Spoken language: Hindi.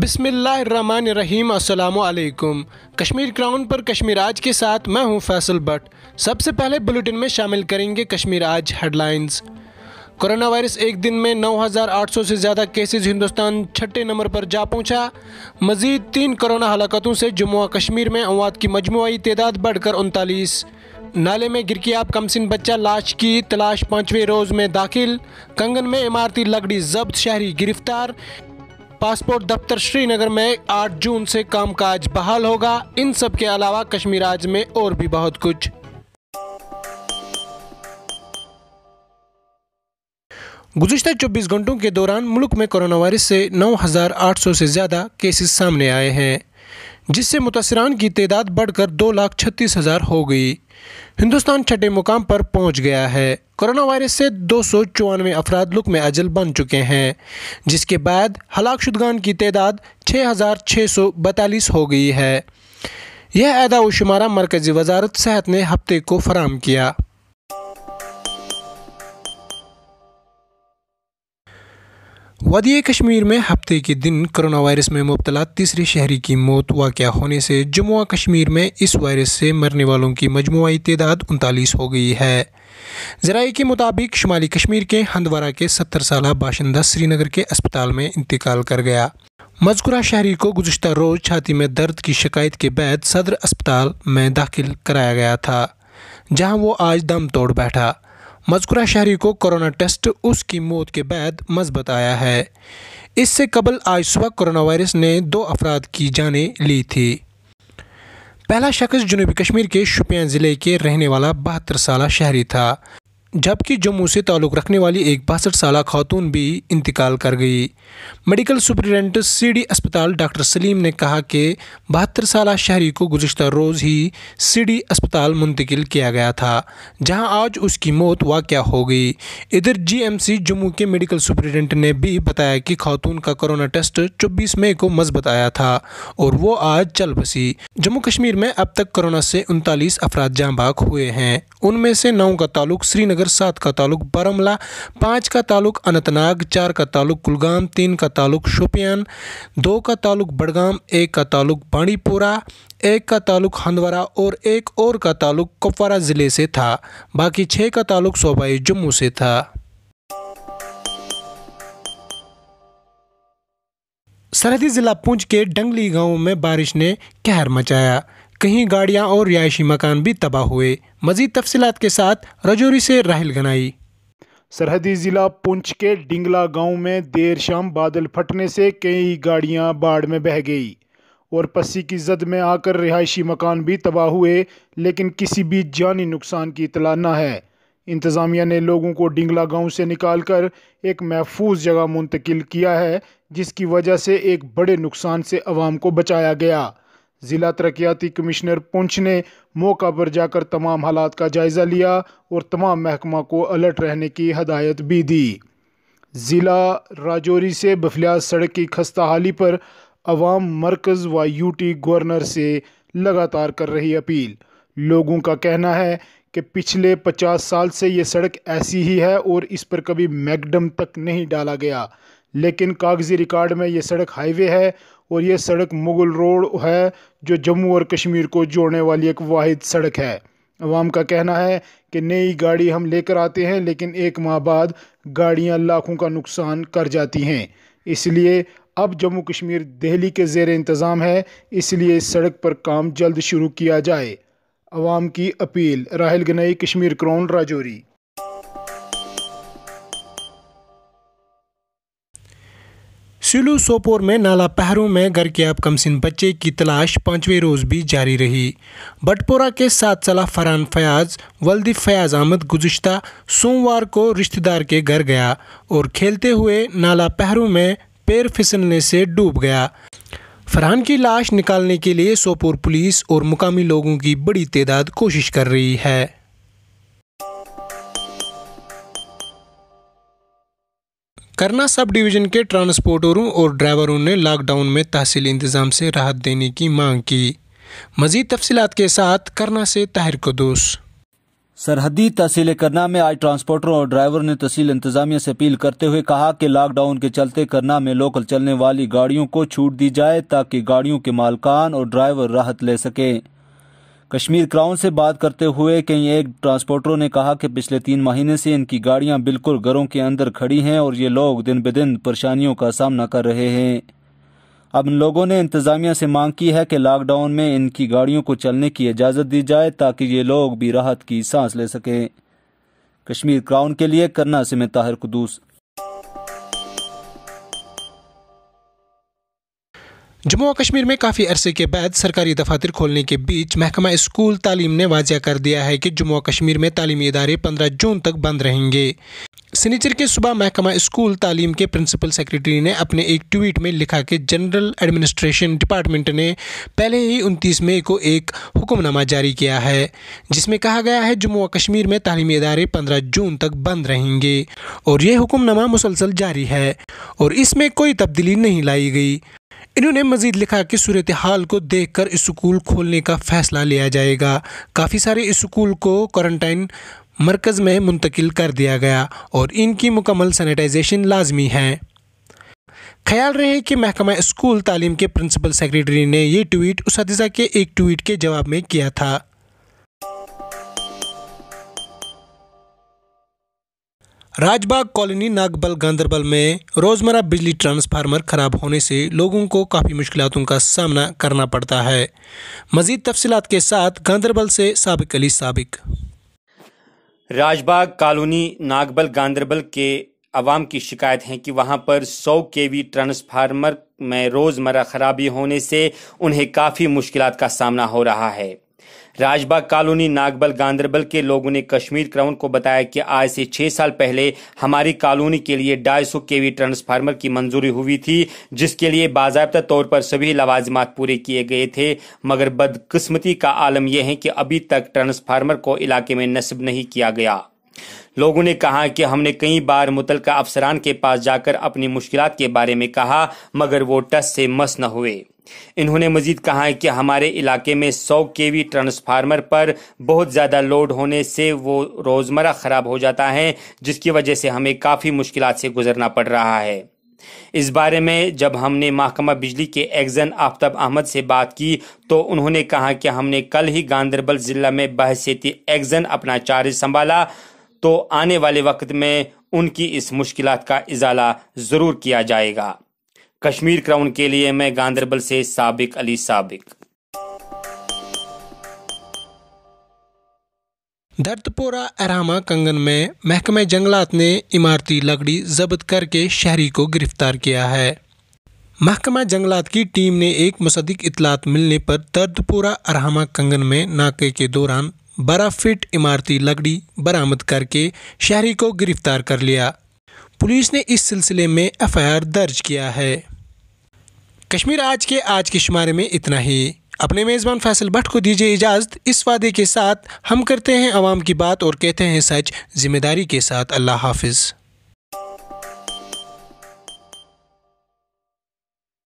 बिसमीम अल्लाम कश्मीर क्राउन पर कश्मीर आज के साथ मैं हूं फैसल भट्ट सबसे पहले बुलेटिन में शामिल करेंगे कश्मीर आज हेडलाइंस कोरोना वायरस एक दिन में 9,800 से ज़्यादा केसेस हिंदुस्तान छठे नंबर पर जा पहुंचा मजीद तीन कोरोना हलाकतों से जम्मू कश्मीर में अमवात की मजमू तदाद बढ़कर उनतालीस नाले में गिर कमसिन बच्चा लाश की तलाश पाँचवें रोज़ में दाखिल कंगन में इमारती लकड़ी जब्त शहरी गिरफ्तार पासपोर्ट दफ्तर श्रीनगर में 8 जून से कामकाज बहाल होगा इन सब के अलावा कश्मीर आज में और भी बहुत कुछ गुजशत 24 घंटों के दौरान मुल्क में कोरोना वायरस से 9,800 से ज़्यादा केसेस सामने आए हैं जिससे मुतासरान की तादाद बढ़कर दो लाख छत्तीस हज़ार हो गई हिंदुस्तान छठे मुकाम पर पहुंच गया है कोरोना वायरस से दो सौ चौवानवे अफराद लुक में अजल बन चुके हैं जिसके बाद हलाक शुदगान की तादाद छः हज़ार छः सौ बतालीस हो गई है यह अदा शुमारा मरकज़ी वजारत सेहत ने हफ्ते को फराम किया वादी कश्मीर में हफ्ते के दिन कोरोना वायरस में मुबतला तीसरे शहरी की मौत वाक़ होने से जम्मू कश्मीर में इस वायरस से मरने वालों की मजमू तदाद उनतालीस हो गई है जरा के मुताबिक शुमाली कश्मीर के हंदवारा के सत्तर साल बाशिंदा श्रीनगर के अस्पताल में इंतकाल कर गया मजकुरा शहरी को गुजशत रोज़ छाती में दर्द की शिकायत के बाद सदर अस्पताल में दाखिल कराया गया था जहाँ वो आज दम तोड़ बैठा मजकुरा शहरी को कोरोना टेस्ट उसकी मौत के बाद मजबत आया है इससे कबल आज सुबह कोरोना वायरस ने दो अफराद की जानें ली थी पहला शख्स जनूबी कश्मीर के शुपियान ज़िले के रहने वाला बहत्तर साल शहरी था जबकि जम्मू से ताल्लुक़ रखने वाली एक बासठ साल खातून भी इंतकाल कर गई मेडिकल सुप्रिटेंडेंट सीडी अस्पताल डॉक्टर सलीम ने कहा कि बहत्तर साल शहरी को गुजशत रोज़ ही सीडी अस्पताल मुंतकिल किया गया था जहां आज उसकी मौत वाक़ हो गई इधर जीएमसी जम्मू के मेडिकल सुप्रिटेंडेंट ने भी बताया कि खातून का कोरोना टेस्ट चौबीस मई को मजबत आया था और वो आज चल बसी जम्मू कश्मीर में अब तक कोरोना से उनतालीस अफराद जहाँ बाग हुए हैं उनमें से नौ का ताल्लुक श्रीनगर श्रीनगर सात का ताल्लुक बारामला पाँच का ताल्लुक अनंतनाग चार का ताल्लुक कुलगाम तीन का ताल्लुक शोपियान दो का ताल्लुक बड़गाम एक का ताल्लुक बाणीपुरा एक का ताल्लुक हंदवारा और एक और का ताल्लुक कुपवारा ज़िले से था बाकी छः का ताल्लुक सूबाई जम्मू से था सरहदी ज़िला पुंछ के डंगली गांव में बारिश ने कहर मचाया कहीं गाड़ियां और रिहायशी मकान भी तबाह हुए मजीद तफसीत के साथ रजौरी से राहल गनाई सरहदी ज़िला पुंछ के डिंगला गांव में देर शाम बादल फटने से कई गाड़ियां बाढ़ में बह गई और पस्सी की जद में आकर रिहायशी मकान भी तबाह हुए लेकिन किसी भी जानी नुकसान की इतला न है इंतज़ामिया ने लोगों को डिंगला गांव से निकालकर एक महफूज जगह मुंतकिल किया है जिसकी वजह से एक बड़े नुकसान से आवाम को बचाया गया ज़िला तरक्याती कमिश्नर पुंछ ने मौका पर जाकर तमाम हालात का जायज़ा लिया और तमाम महकमा को अलर्ट रहने की हदायत भी दी ज़िला राजौरी से बफलिया सड़क की खस्ता हाली पर अवाम मरकज़ व यूटी गवर्नर से लगातार कर रही अपील लोगों का कहना है कि पिछले पचास साल से ये सड़क ऐसी ही है और इस पर कभी मैगडम तक नहीं डाला गया लेकिन कागज़ी रिकॉर्ड में ये सड़क हाईवे है और ये सड़क मुग़ल रोड है जो जम्मू और कश्मीर को जोड़ने वाली एक वाद सड़क है अवाम का कहना है कि नई गाड़ी हम लेकर आते हैं लेकिन एक माह बाद गाड़ियाँ लाखों का नुकसान कर जाती हैं इसलिए अब जम्मू कश्मीर दिल्ली के जेर इंतज़ाम है इसलिए इस सड़क पर काम जल्द शुरू किया जाए अवाम की अपील राहल गनई कश्मीर क्रोन राजौरी सिलू सोपोर में नाला पहरों में घर के अब कमसिन बच्चे की तलाश पाँचवें रोज़ भी जारी रही बटपोरा के साथ चला फरहान फयाज वल्दी फयाज अहमद गुज्तर सोमवार को रिश्तेदार के घर गया और खेलते हुए नाला पहरों में पैर फिसलने से डूब गया फरहान की लाश निकालने के लिए सोपोर पुलिस और मुकामी लोगों की बड़ी तादाद कोशिश कर रही है करना सब डिवीजन के ट्रांसपोर्टरों और ड्राइवरों ने लॉकडाउन में तहसील इंतज़ाम से राहत देने की मांग की मजीद तफसीत के साथ करना से ताहिर को दोष सरहदी तहसील करना में आज ट्रांसपोर्टरों और ड्राइवर ने तहसील इंतजामिया से अपील करते हुए कहा कि लॉकडाउन के चलते करना में लोकल चलने वाली गाड़ियों को छूट दी जाए ताकि गाड़ियों के मालकान और ड्राइवर राहत ले सकें कश्मीर क्राउन से बात करते हुए कई एक ट्रांसपोर्टरों ने कहा कि पिछले तीन महीने से इनकी गाड़ियां बिल्कुल घरों के अंदर खड़ी हैं और ये लोग दिन ब दिन परेशानियों का सामना कर रहे हैं अब इन लोगों ने इंतजामिया से मांग की है कि लॉकडाउन में इनकी गाड़ियों को चलने की इजाज़त दी जाए ताकि ये लोग भी राहत की सांस ले सकें कश्मीर क्राउन के लिए करना से में ताहिर कदूस जम्मू और कश्मीर में काफ़ी अरसे के बाद सरकारी दफातर खोलने के बीच महकमा स्कूल तालीम ने वाजिया कर दिया है कि जम्मू और कश्मीर में तालीमी इदारे 15 जून तक बंद रहेंगे सनीचर के सुबह महकमा स्कूल तालीम के प्रिंसिपल सेक्रेटरी ने अपने एक ट्वीट में लिखा कि जनरल एडमिनिस्ट्रेशन डिपार्टमेंट ने पहले ही 29 मई को एक हुक्मनामा जारी किया है जिसमें कहा गया है जम्मू और कश्मीर में तालीमी इदारे 15 जून तक बंद रहेंगे और ये हुक्मनामा मुसलसल जारी है और इसमें कोई तब्दीली नहीं लाई गई इन्होंने मजीद लिखा कि सूरत हाल को देख कर स्कूल खोलने का फ़ैसला लिया जाएगा काफ़ी सारे स्कूल को क्वारंटाइन मरकज़ में मुंतकिल कर दिया गया और इनकी मुकम्मल सैनिटाइजेशन लाजमी है ख्याल रहे कि महकमा स्कूल तालीम के प्रिंसिपल सेक्रेटरी ने यह ट्वीट उस के एक ट्वीट के जवाब में किया था राजबाग कॉलोनी नागबल गांधरबल में रोज़मर्रा बिजली ट्रांसफार्मर खराब होने से लोगों को काफ़ी मुश्किलों का सामना करना पड़ता है मजीद तफसीत के साथ गांधरबल से सबक अली सबक राजबाग कॉलोनी नागबल गांधरबल के आवाम की शिकायत है कि वहाँ पर 100 वी ट्रांसफार्मर में रोज़मर्रा खराबी होने से उन्हें काफ़ी मुश्किल का सामना हो रहा है राजबाग कॉलोनी नागबल गांधरबल के लोगों ने कश्मीर क्राउन को बताया कि आज से छह साल पहले हमारी कॉलोनी के लिए ढाई सौ केवी ट्रांसफार्मर की मंजूरी हुई थी जिसके लिए बाजाबता तौर पर सभी लवाजमात पूरे किए गए थे मगर बदकिस्मती का आलम यह है कि अभी तक ट्रांसफार्मर को इलाके में नस्ब नहीं किया गया लोगों ने कहा कि हमने कई बार मुतल अफसरान के पास जाकर अपनी मुश्किल के बारे में कहा मगर वो टस से मस न हुए इन्होंने मजीद कहा है कि हमारे इलाके में 100 केवी ट्रांसफार्मर पर बहुत ज़्यादा लोड होने से वो रोज़मर्रा ख़राब हो जाता है जिसकी वजह से हमें काफ़ी मुश्किल से गुजरना पड़ रहा है इस बारे में जब हमने महकमा बिजली के एग्जन आफ्ताब अहमद से बात की तो उन्होंने कहा कि हमने कल ही गांधरबल ज़िला में बहसीती एग्जन अपना चार्ज संभाला तो आने वाले वक्त में उनकी इस मुश्किल का इजाला ज़रूर किया जाएगा कश्मीर क्राउन के लिए मैं गांधरबल से साबिक अली साबिक दर्दपोरा अरामा कंगन में महकमे जंगलात ने इमारती लकड़ी जब्त करके शहरी को गिरफ्तार किया है महकमा जंगलात की टीम ने एक मुसदिक इतलात मिलने पर दर्दपुरा अरहमा कंगन में नाके के दौरान बारह फिट इमारती लकड़ी बरामद करके शहरी को गिरफ्तार कर लिया पुलिस ने इस सिलसिले में एफआईआर दर्ज किया है कश्मीर आज के आज के शुमारे में इतना ही अपने मेज़बान फैसल भट्ट को दीजिए इजाज़त इस वादे के साथ हम करते हैं आवाम की बात और कहते हैं सच जिम्मेदारी के साथ अल्लाह हाफिज़